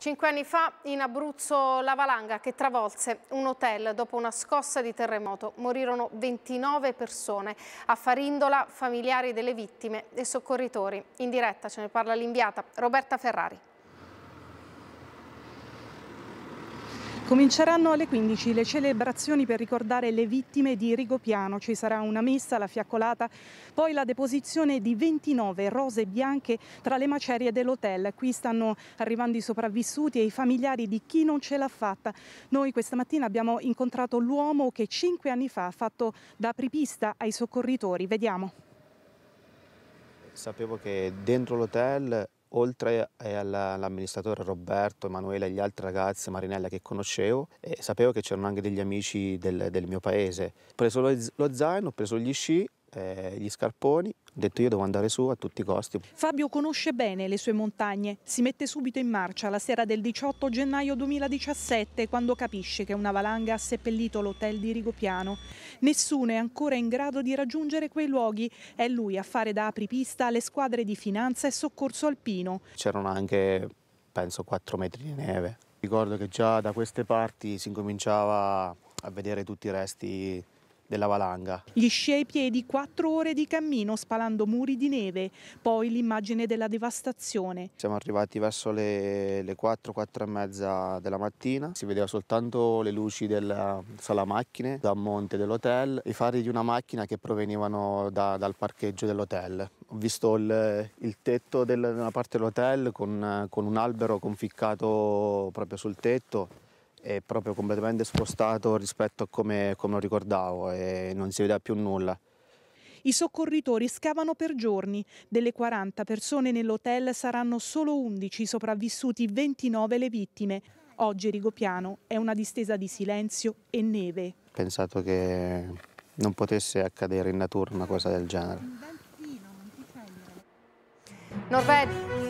Cinque anni fa in Abruzzo la valanga che travolse un hotel dopo una scossa di terremoto. Morirono 29 persone. A Farindola familiari delle vittime e soccorritori. In diretta ce ne parla l'inviata Roberta Ferrari. Cominceranno alle 15 le celebrazioni per ricordare le vittime di Rigopiano. Ci sarà una messa, la fiaccolata, poi la deposizione di 29 rose bianche tra le macerie dell'hotel. Qui stanno arrivando i sopravvissuti e i familiari di chi non ce l'ha fatta. Noi questa mattina abbiamo incontrato l'uomo che cinque anni fa ha fatto da apripista ai soccorritori. Vediamo. Sapevo che dentro l'hotel oltre eh, all'amministratore Roberto, Emanuele e gli altri ragazzi Marinella che conoscevo, sapevo che c'erano anche degli amici del, del, mio paese. Ho preso lo zaino, ho preso gli sci eh, gli scarponi, ho detto io devo andare su a tutti i costi. Fabio conosce bene le sue montagne, si mette subito in marcia la sera del 18 gennaio 2017 quando capisce che una valanga ha seppellito l'hotel di Rigopiano. Nessuno è ancora in grado di raggiungere quei luoghi, è lui a fare da apripista alle squadre di finanza e soccorso alpino. C'erano anche penso 4 metri di neve. Ricordo che già da queste parti si incominciava a vedere tutti i resti della valanga. Gli sci ai piedi, quattro ore di cammino spalando muri di neve, poi l'immagine della devastazione. Siamo arrivati verso le, le 4, 4 e mezza della mattina, si vedeva soltanto le luci della sala macchine, da monte dell'hotel, i fari di una macchina che provenivano da, dal parcheggio dell'hotel. Ho visto il, il tetto della, parte dell'hotel con, con un albero conficcato proprio sul tetto è proprio completamente spostato rispetto a come, come lo ricordavo e non si vedeva più nulla. I soccorritori scavano per giorni. Delle 40 persone nell'hotel saranno solo 11 sopravvissuti, 29 le vittime. Oggi Rigopiano è una distesa di silenzio e neve. Ho pensato che non potesse accadere in natura una cosa del genere. Norvegia.